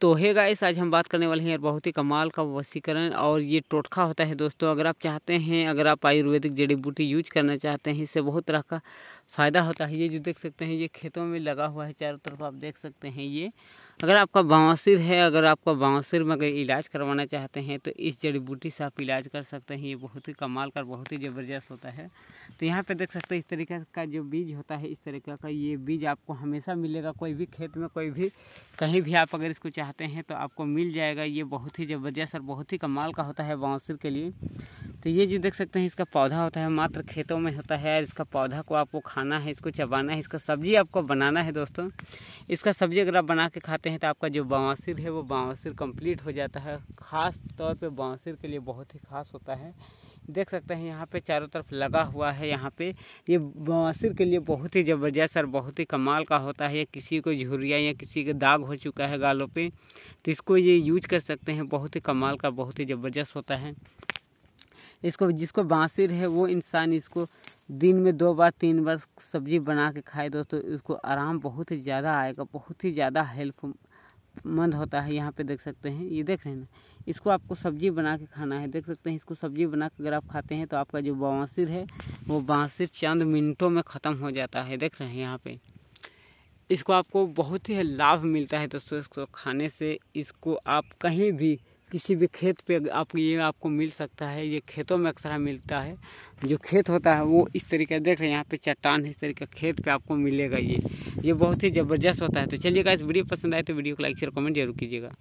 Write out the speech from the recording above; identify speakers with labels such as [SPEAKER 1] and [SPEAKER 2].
[SPEAKER 1] तो hey guys आज हम बात करने वाले हैं यार बहुत ही कमाल का वसीकरण और ये टोटका होता है दोस्तों अगर आप चाहते हैं अगर आप आयुर्वेदिक जड़ी बूटी यूज करना चाहते हैं इससे बहुत तरह का फ़ायदा होता है ये जो देख सकते हैं ये खेतों में लगा हुआ है चारों तरफ आप देख सकते हैं ये अगर आपका बवासीर है अगर आपका बवासीर में अगर इलाज करवाना चाहते हैं तो इस जड़ी बूटी से आप इलाज कर सकते हैं ये बहुत ही कमाल का बहुत ही ज़बरदस्त होता है तो यहाँ पे देख सकते हैं इस तरीके का जो बीज होता है इस तरीके का ये बीज आपको हमेशा मिलेगा कोई भी खेत में कोई भी कहीं भी आप अगर इसको चाहते हैं तो आपको मिल जाएगा ये बहुत ही ज़बरदस्त और बहुत ही कमाल का होता है बवासीर के लिए तो ये जो देख सकते हैं इसका पौधा होता है मात्र खेतों में होता है इसका पौधा को आपको खाना है इसको चबाना है इसका सब्जी आपको बनाना है दोस्तों इसका सब्जी अगर आप बना के खाते हैं तो आपका जो बवासीर है वो बवासीर कंप्लीट हो जाता है ख़ास तौर पे बवासीर के लिए बहुत ही ख़ास होता है देख सकते हैं यहाँ पे चारों तरफ लगा हुआ है यहाँ पे ये बवासीर के लिए बहुत ही ज़बरदस्त और बहुत ही कमाल का होता है या किसी को झुरिया या किसी के दाग हो चुका है गालों पे तो इसको ये यूज कर सकते हैं बहुत ही कमाल का बहुत ही ज़बरदस्त होता है इसको जिसको बाँसिर है वो इंसान इसको दिन में दो बार तीन बार सब्जी बना के खाए दोस्तों इसको आराम बहुत ही ज़्यादा आएगा बहुत ही ज़्यादा हेल्पमंद होता है यहाँ पे देख सकते हैं ये देख रहे हैं ना इसको आपको सब्जी बना के खाना है देख सकते हैं इसको सब्जी बना के अगर आप खाते हैं तो आपका जो बांसिर है वो बांसिर चंद मिनटों में ख़त्म हो जाता है देख रहे हैं यहाँ पर इसको आपको बहुत ही लाभ मिलता है दोस्तों इसको खाने से इसको आप कहीं भी किसी भी खेत पे आप ये आपको मिल सकता है ये खेतों में अक्सर मिलता है जो खेत होता है वो इस तरीके देख रहे हैं यहाँ पे चट्टान है इस तरीके खेत पे आपको मिलेगा ये ये बहुत ही ज़बरदस्त होता है तो चलिएगा इस वीडियो पसंद आए तो वीडियो को लाइक शेयर कमेंट जरूर कीजिएगा